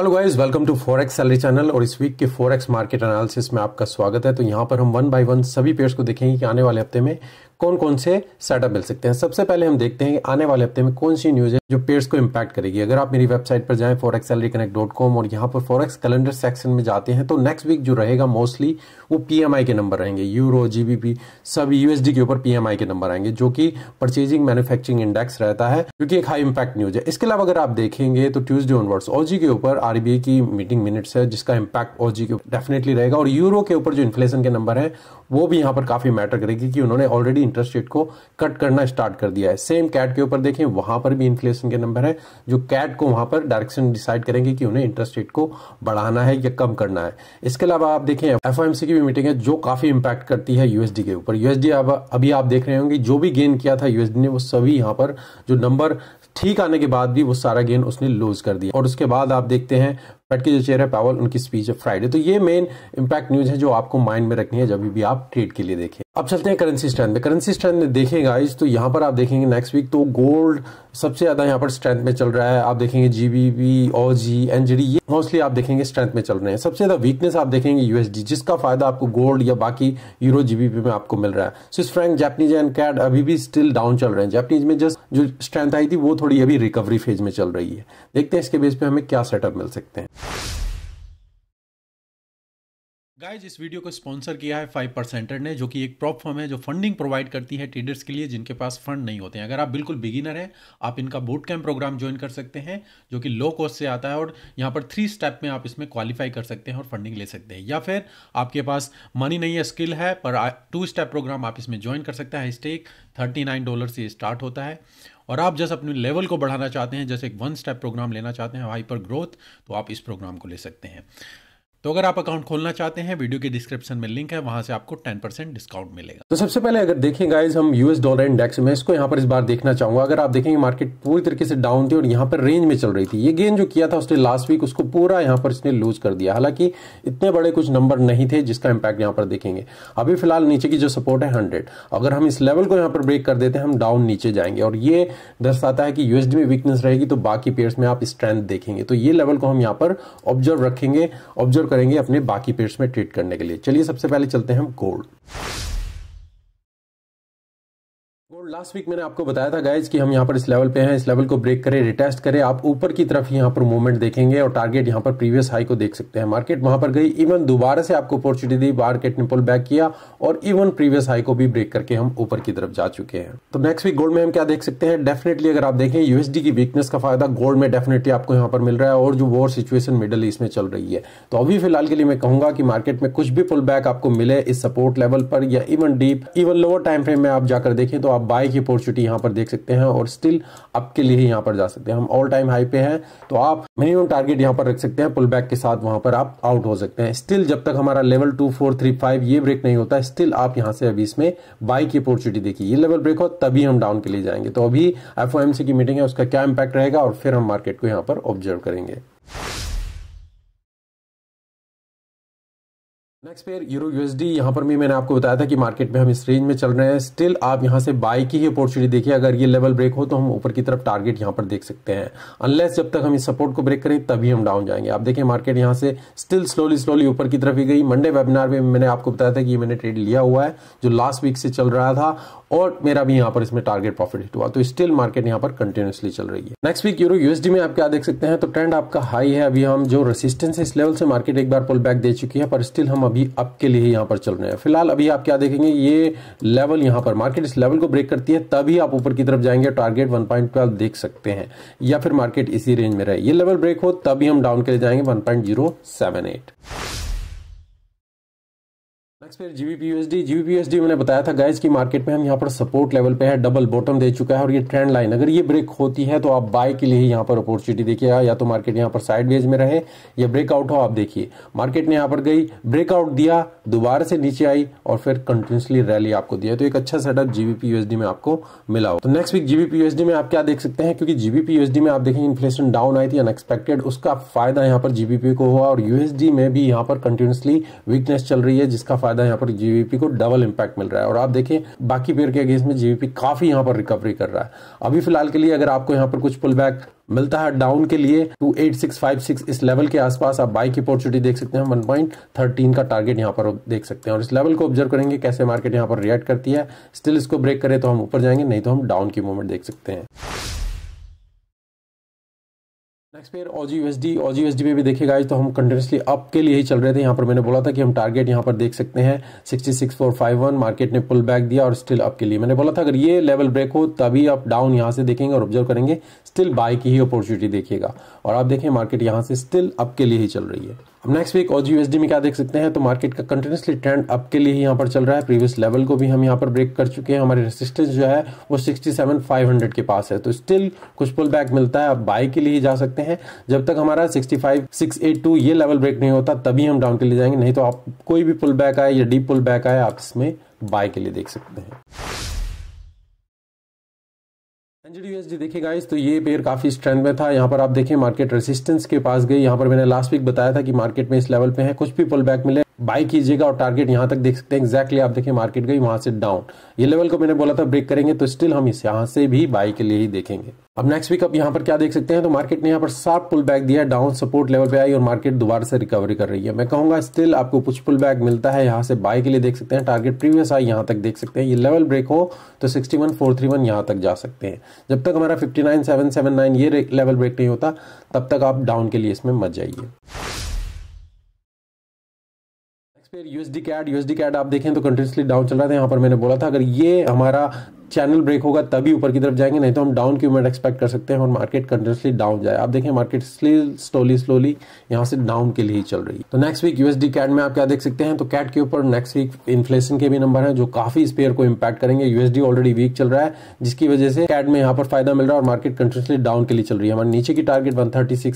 hello guys welcome to forex salary channel और इस week के फॉरेक्स मार्केट एनालिसिस में आपका स्वागत है तो यहाँ पर हम वन बाय वन सभी पेयर्स को देखेंगे कि आने वाले हफ्ते में कौन कौन से सेटअप मिल सकते हैं सबसे पहले हम देखते हैं आने वाले हफ्ते में कौन सी न्यूज है जो पेयर्स को इम्पैक्ट करेगी अगर आप मेरी वेबसाइट पर जाएं forex salary connect dot com और यहाँ पर फॉरेक्स कैलेंडर सेक्शन में जाते हैं तो नेक्स्ट वीक जो रहेगा मोस्टली वो पीएमआई के नंबर रहेंगे यूरो जीबीपी सब यूएसडी के ऊपर पीएमआई के नंबर आएंगे जो कि परचेजिंग मैन्युफैक्चरिंग इंडेक्स रहता है क्योंकि एक हाई इंपैक्ट न्यूज है इसके अलावा अगर आप देखेंगे तो ट्यूजडे ऑनवर्ड्स ओजी के ऊपर आरबीआई की मीटिंग मिनट्स है जिसका इंपैक्ट ओजी के डेफिनेटली रहेगा और यूरो के ऊपर जो इन्फ्लेशन के नंबर है वो भी यहाँ पर काफ़ी मैटर करेगी कि उन्होंने ऑलरेडी इंटरेस्ट रेट को कट करना स्टार्ट कर दिया है सेम कैट के ऊपर देखें वहां पर भी इन्फ्लेशन के नंबर है जो कैट को वहां पर डायरेक्शन डिसाइड करेंगे कि उन्हें इंटरेस्ट रेट को बढ़ाना है या कम करना है इसके अलावा आप देखें एफ की भी मीटिंग है जो काफ़ी इम्पैक्ट करती है यूएसडी के ऊपर यूएसडी अभी आप देख रहे होंगे जो भी गेन किया था यूएसडी ने वो सभी यहाँ पर जो नंबर ठीक आने के बाद भी वो सारा गेन उसने लूज कर दिया और उसके बाद आप देखते हैं फैट के जो चेयर है पावल उनकी स्पीच है फ्राइडे तो ये मेन इंपैक्ट न्यूज है जो आपको माइंड में रखनी है जब भी आप ट्रेड के लिए देखें अब चलते हैं करेंसी स्ट्रेंथ में करेंसी स्ट्रेंथ में देखें गाइस तो यहाँ पर आप देखेंगे नेक्स्ट वीक तो गोल्ड सबसे ज़्यादा यहाँ पर स्ट्रेंथ में चल रहा है आप देखेंगे जी और ओ जी एनजीडी ये मोस्टली आप देखेंगे स्ट्रेंथ में चल रहे हैं सबसे ज़्यादा वीकनेस आप देखेंगे यूएसडी जिसका फायदा आपको गोल्ड या बाकी यूरो जीबीपी में आपको मिल रहा है Swiss franc Japanese and CAD अभी भी स्टिल डाउन चल रहे हैं जैपनीज में जस्ट जो स्ट्रेंथ आई थी वो थोड़ी अभी रिकवरी फेज में चल रही है देखते हैं इसके बेस पे हमें क्या सेटअप मिल सकते हैं गाइज इस वीडियो को स्पॉन्सर किया है फाइव परसेंटर ने जो कि एक प्रॉप फर्म है जो फंडिंग प्रोवाइड करती है ट्रेडर्स के लिए जिनके पास फंड नहीं होते हैं अगर आप बिल्कुल बिगिनर हैं आप इनका बूट कैंप प्रोग्राम ज्वाइन कर सकते हैं जो कि लो कॉस्ट से आता है और यहाँ पर थ्री स्टेप में आप इसमें क्वालिफाई कर सकते हैं और फंडिंग ले सकते हैं या फिर आपके पास मनी नहीं है स्किल है पर टू स्टेप प्रोग्राम आप इसमें ज्वाइन कर सकते हैं स्टेक थर्टी नाइन डॉलर से स्टार्ट होता है और आप जैसे अपने लेवल को बढ़ाना चाहते हैं जैसे एक वन स्टेप प्रोग्राम लेना चाहते हैं हाइपर ग्रोथ तो आप इस प्रोग्राम को ले सकते हैं तो अगर आप अकाउंट खोलना चाहते हैं वीडियो के डिस्क्रिप्शन में लिंक है वहां से आपको 10% डिस्काउंट मिलेगा तो सबसे पहले अगर देखें गाइस हम यूएस डॉलर इंडेक्स में इसको यहां पर इस बार देखना चाहूंगा अगर आप देखेंगे मार्केट पूरी तरीके से डाउन थी और यहां पर रेंज में चल रही थी ये गेन जो किया था उसने लास्ट वीक उसको पूरा यहां पर इसने लूज कर दिया हालांकि इतने बड़े कुछ नंबर नहीं थे जिसका इंपैक्ट यहां पर देखेंगे अभी फिलहाल नीचे की जो सपोर्ट है हंड्रेड अगर हम इस लेवल को यहां पर ब्रेक कर देते हैं हम डाउन नीचे जाएंगे और ये दर्शाता है कि यूएसडी में वीकनेस रहेगी तो बाकी पेयर्स में आप स्ट्रेंथ देखेंगे तो ये लेवल को हम यहाँ पर ऑब्जर्व रखेंगे ऑब्जर्व करेंगे अपने बाकी पेट्स में ट्रीट करने के लिए चलिए सबसे पहले चलते हैं हम गोल्ड लास्ट वीक मैंने आपको बताया था गाइज कि हम यहाँ पर इस लेवल पे हैं इस लेवल को ब्रेक करें रिटेस्ट करें आप ऊपर की तरफ यहाँ पर मूवमेंट देखेंगे और टारगेट यहाँ पर प्रीवियस हाई को देख सकते हैं मार्केट वहां पर गई इवन दोबारा से आपको अपॉर्चुनिटी दी मार्केट ने पुल बैक किया और इवन प्रीवियस हाई को भी ब्रेक करके हम ऊपर की तरफ जा चुके हैं तो नेक्स्ट वीक गोल्ड में हम क्या देख सकते हैं डेफिनेटली अगर आप देखें यूएसडी की वीकनेस का फायदा गोल्ड में डेफिनेटली आपको यहाँ पर मिल रहा है और जो वॉर सिचुएशन मिडल ईस्ट में चल रही है तो अभी फिलहाल के लिए मैं कहूंगा कि मार्केट में कुछ भी पुल बैक आपको मिले इस सपोर्ट लेवल पर या even deep even lower time frame में आप जाकर देखें तो आप बाय बाय की अपॉर्चुनिटी यहाँ पर देख सकते हैं और स्टिल अप के लिए यहाँ पर जा सकते हैं हम ऑल टाइम हाई पे हैं तो आप मिनिमम टारगेट यहाँ पर रख सकते हैं पुल बैक के साथ वहां पर आप आउट हो सकते हैं स्टिल जब तक हमारा level two four three five ये ब्रेक नहीं होता स्टिल आप यहाँ से अभी इसमें बाई की अपॉर्चुनिटी देखिए ये लेवल ब्रेक हो तभी हम डाउन के लिए जाएंगे तो अभी एफ की मीटिंग है उसका क्या इम्पैक्ट रहेगा और फिर हम मार्केट को यहाँ पर ऑब्जर्व करेंगे नेक्स्ट पेयर यूरो यूएसडी यहाँ पर भी मैंने आपको बताया था कि मार्केट में हम इस रेंज में चल रहे हैं स्टिल आप यहाँ से बाय की ही अपॉर्चुनिटी देखिए अगर ये लेवल ब्रेक हो तो हम ऊपर की तरफ टारगेट यहाँ पर देख सकते हैं अनलेस जब तक हम इस सपोर्ट को ब्रेक करें तभी हम डाउन जाएंगे आप देखें मार्केट यहाँ से स्टिल स्लोली स्लोली ऊपर की तरफ ही गई मंडे वेबिनार में मैंने आपको बताया था कि मैंने ट्रेड लिया हुआ है जो लास्ट वीक से चल रहा था और मेरा भी यहाँ पर इसमें टारगेट प्रॉफिट हिट हुआ तो स्टिल मार्केट यहाँ पर कंटिन्यूसली चल रही है नेक्स्ट वीक यूरो यूएसडी में आप क्या देख सकते हैं तो ट्रेंड आपका हाई है अभी हम जो रेसिस्टेंस है इस लेवल से मार्केट एक बार पुल बैक दे चुकी है पर स्टिल हम अभी अप के लिए यहाँ पर चल रहे हैं फिलहाल अभी आप क्या देखेंगे ये लेवल यहाँ पर मार्केट इस लेवल को ब्रेक करती है तभी आप ऊपर की तरफ जाएंगे टारगेट वन देख सकते हैं या फिर मार्केट इसी रेंज में रहे ये लेवल ब्रेक हो तभी हम डाउन के लिए जाएंगे वन नेक्स्ट फिर जीबीपीयूएसडी जीबीपीएसडी मैंने बताया था गाइज की मार्केट में हम यहाँ पर सपोर्ट लेवल पे है डबल बॉटम दे चुका है और ये ट्रेंड लाइन अगर ये ब्रेक होती है तो आप बाय के लिए ही यहाँ पर अपॉर्चुनिटी देखिएगा या तो मार्केट यहाँ पर साइडवेज में रहे या ब्रेकआउट हो आप देखिए मार्केट ने यहाँ पर गई ब्रेकआउट दिया दोबारा से नीचे आई और फिर कंटिन्यूसली रैली आपको दिया तो एक अच्छा सेटअप जीबीपीयूएसडी में आपको मिला हो तो नेक्स्ट वीक जीबीपीयूएसडी में आप क्या देख सकते हैं क्योंकि जीबीपीयूएसडी में आप देखेंगे इन्फ्लेशन डाउन आई थी अनएक्सपेक्टेड उसका फायदा यहाँ पर जीबीपी को हुआ और यूएसडी में भी यहाँ पर कंटिन्यूसली वीकनेस चल रही है जिसका फायदा यहाँ पर जीवीपी को डबल इम्पैक्ट मिल रहा है और आप देखें बाकी पेयर के अगेंस्ट में जीवीपी काफी यहाँ पर रिकवरी कर रहा है अभी फिलहाल के लिए अगर आपको यहाँ पर कुछ पुल बैक मिलता है डाउन के लिए to eight six five six इस लेवल के आसपास आप बाइक की अपॉर्चुनिटी देख सकते हैं वन पॉइंट थर्टीन का टारगेट यहाँ पर देख सकते हैं और इस लेवल को ऑब्जर्व करेंगे कैसे मार्केट यहाँ पर रिएक्ट करती है स्टिल इसको ब्रेक करें तो हम ऊपर जाएंगे नहीं तो हम डाउन की मूवमेंट देख सकते हैं next pair Aussie USD Aussie USD पे भी देखिए गाइस तो हम कंटिन्यूसली अप के लिए ही चल रहे थे यहाँ पर मैंने बोला था कि हम टारगेट यहाँ पर देख सकते हैं sixty six four five one market ने पुल बैक दिया और स्टिल अप के लिए मैंने बोला था अगर ये लेवल ब्रेक हो तभी आप डाउन यहाँ से देखेंगे और ऑब्जर्व करेंगे स्टिल बाय की ही अपॉर्चुनिटी देखिएगा और आप देखें मार्केट यहाँ से स्टिल अप के लिए ही चल रही है अब नेक्स्ट वीक और यूएसडी में क्या देख सकते हैं तो मार्केट का कंटिन्यूसली ट्रेंड अप के लिए ही यहाँ पर चल रहा है प्रीवियस लेवल को भी हम यहाँ पर ब्रेक कर चुके हैं हमारे रेसिस्टेंस जो है वो 67,500 के पास है तो स्टिल कुछ पुल बैक मिलता है आप बाय के लिए ही जा सकते हैं जब तक हमारा 65,682 ये लेवल ब्रेक नहीं होता तभी हम डाउन के लिए जाएंगे नहीं तो आप कोई भी पुल बैक आए या डीप पुल बैक आए आप इसमें बाय के लिए देख सकते हैं एनजीडीयूएसडी देखिए गाइस तो ये पेयर काफ़ी स्ट्रेंथ में था यहाँ पर आप देखें मार्केट रेसिस्टेंस के पास गई यहाँ पर मैंने लास्ट वीक बताया था कि मार्केट में इस लेवल पे है कुछ भी पुल बैक मिले बाई कीजिएगा और टारगेट यहाँ तक देख सकते हैं एक्जैक्टली आप देखिए मार्केट गई वहां से डाउन ये लेवल को मैंने बोला था ब्रेक करेंगे तो स्टिल हम इस यहां से भी बाई के लिए ही देखेंगे अब नेक्स्ट वीक आप यहाँ पर क्या देख सकते हैं तो मार्केट ने यहाँ पर शार्प पुल बैक दिया डाउन सपोर्ट लेवल पे आई और मार्केट दोबारा से रिकवरी कर रही है मैं कहूंगा स्टिल आपको कुछ पुल बैक मिलता है यहाँ से बाई के लिए देख सकते हैं टारगेट प्रीवियस आई यहाँ तक देख सकते हैं ये लेवल ब्रेक हो तो sixty one four three one यहाँ तक जा सकते हैं जब तक हमारा fifty nine seven seven nine ये लेवल ब्रेक नहीं होता तब तक आप डाउन के लिए इसमें मत जाइए फिर यूएसडी कैड यूएसडी कैड आप देखें तो कंटिन्यूसली डाउन चल रहा था यहाँ पर मैंने बोला था अगर ये हमारा चैनल ब्रेक होगा तभी ऊपर की तरफ जाएंगे नहीं तो हम डाउन की एक्सपेक्ट कर सकते हैं और मार्केट कंटिन्यूसली डाउन जाए आप देखें मार्केट स्लोली स्लोली यहाँ से डाउन के लिए ही चल रही है तो नेक्स्ट वीक यूएसडी कैट में आप क्या देख सकते हैं तो कैट के ऊपर नेक्स्ट वीक इन्फ्लेशन के भी नंबर है जो काफी इस पेयर को इम्पैक्ट करेंगे यूएसडी ऑलरेडी वीक चल रहा है जिसकी वजह से कैट में यहाँ पर फायदा मिल रहा है और मार्केट कंटिन्यूसली डाउन के लिए चल रही है हमारे नीचे की टारगेट वन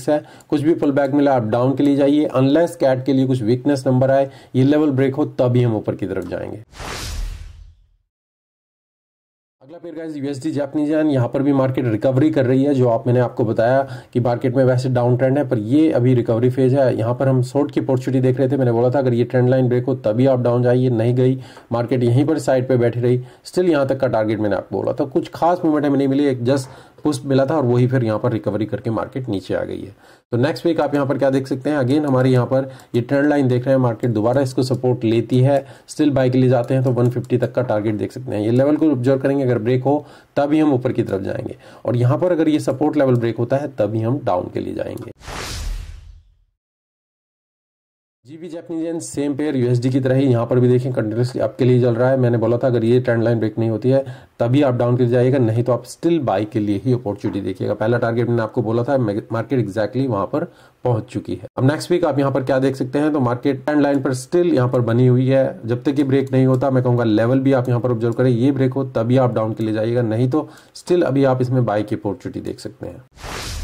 है कुछ भी पुल बैक मिला आप डाउन के लिए जाइए अनलेस कैट के लिए कुछ वीकनेस नंबर आए ये लेवल ब्रेक हो तभी हम ऊपर की तरफ जाएंगे अगला पेयर गाइस यूएसडी जापानी जान यहाँ पर भी मार्केट रिकवरी कर रही है जो आप मैंने आपको बताया कि मार्केट में वैसे डाउन ट्रेंड है पर ये अभी रिकवरी फेज है यहाँ पर हम शॉर्ट की अपॉर्चुनिटी देख रहे थे मैंने बोला था अगर ये ट्रेंड लाइन ब्रेक हो तभी आप डाउन जाइए नहीं गई मार्केट यहीं पर साइड पर बैठी रही स्टिल यहाँ तक का टारगेट मैंने आपको बोला था कुछ खास मूवमेंट हमें नहीं मिली एक जस्ट पुश मिला था और वही फिर यहाँ पर रिकवरी करके मार्केट नीचे आ गई है तो नेक्स्ट वीक आप यहाँ पर क्या देख सकते हैं अगेन हमारे यहाँ पर ये ट्रेंड लाइन देख रहे हैं मार्केट दोबारा इसको सपोर्ट लेती है स्टिल बाय के लिए जाते हैं तो 150 तक का टारगेट देख सकते हैं ये लेवल को ऑब्जर्व करेंगे अगर ब्रेक हो तभी हम ऊपर की तरफ जाएंगे और यहाँ पर अगर ये सपोर्ट लेवल ब्रेक होता है तभी हम डाउन के लिए जाएंगे GB Japanese yen same pair USD की तरह ही यहाँ पर भी देखें कंटिन्यूसली आपके लिए चल रहा है मैंने बोला था अगर ये ट्रेंड लाइन ब्रेक नहीं होती है तभी आप डाउन के लिए जाइएगा नहीं तो आप स्टिल बाई के लिए ही अपॉर्चुनिटी देखिएगा पहला टारगेट मैंने आपको बोला था मार्केट एक्जैक्टली वहां पर पहुंच चुकी है अब नेक्स्ट वीक आप यहाँ पर क्या देख सकते हैं तो मार्केट ट्रेंड लाइन पर स्टिल यहाँ पर बनी हुई है जब तक ये ब्रेक नहीं होता मैं कहूँगा लेवल भी आप यहाँ पर ऑब्जर्व करें ये ब्रेक हो तभी आप डाउन के लिए जाइएगा नहीं तो स्टिल अभी आप इसमें बाई की अपॉर्चुनिटी देख सकते हैं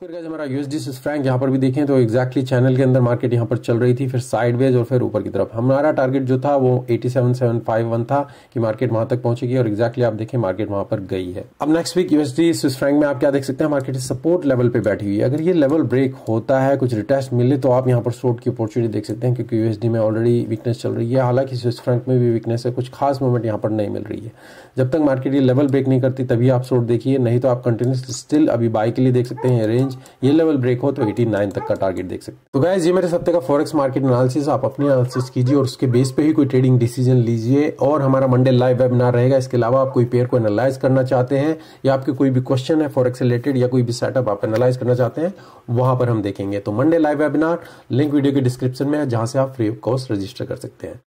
फिर हमारा यूएसडी से फ्रैंक यहाँ पर भी देखें तो एक्जैक्टली चैनल के अंदर मार्केट यहाँ पर चल रही थी फिर साइडवेज और फिर ऊपर की तरफ हमारा टारगेट जो था वो 87.751 था कि मार्केट वहां तक पहुंचेगी और एक्जैक्टली आप देखें मार्केट वहां पर गई है अब next week USD Swiss franc में आप क्या देख सकते हैं मार्केट सपोर्ट लेवल पर बैठी हुई है अगर ये लेवल ब्रेक होता है कुछ रिटेस्ट मिले तो आप यहाँ पर शॉर्ट की अपॉर्चुनिटी देख सकते हैं क्योंकि यूएसडी में ऑलरेडी वीकनेस चल रही है हालांकि स्विस फ्रैंक में भी वीकनेस है कुछ खास मूवमेंट यहाँ पर नहीं मिल रही है जब तक मार्केट ये लेवल ब्रेक नहीं करती तभी आप शॉर्ट देखिए नहीं तो आप कंटिन्यूस स्टिल अभी बाय के लिए देख सकते हैं रेंज रेंज ये लेवल ब्रेक हो तो 89 तक का टारगेट देख सकते तो गाइज ये मेरे सप्ते का फॉरेक्स मार्केट एनालिसिस आप अपने एनालिसिस कीजिए और उसके बेस पे ही कोई ट्रेडिंग डिसीजन लीजिए और हमारा मंडे लाइव वेबिनार रहेगा इसके अलावा आप कोई पेयर को एनालाइज करना चाहते हैं या आपके कोई भी क्वेश्चन है फॉरेक्स रिलेटेड या कोई भी सेटअप आप एनालाइज करना चाहते हैं वहां पर हम देखेंगे तो Monday live webinar link video के डिस्क्रिप्शन में है जहां से आप फ्री ऑफ कॉस्ट रजिस्टर कर सकते हैं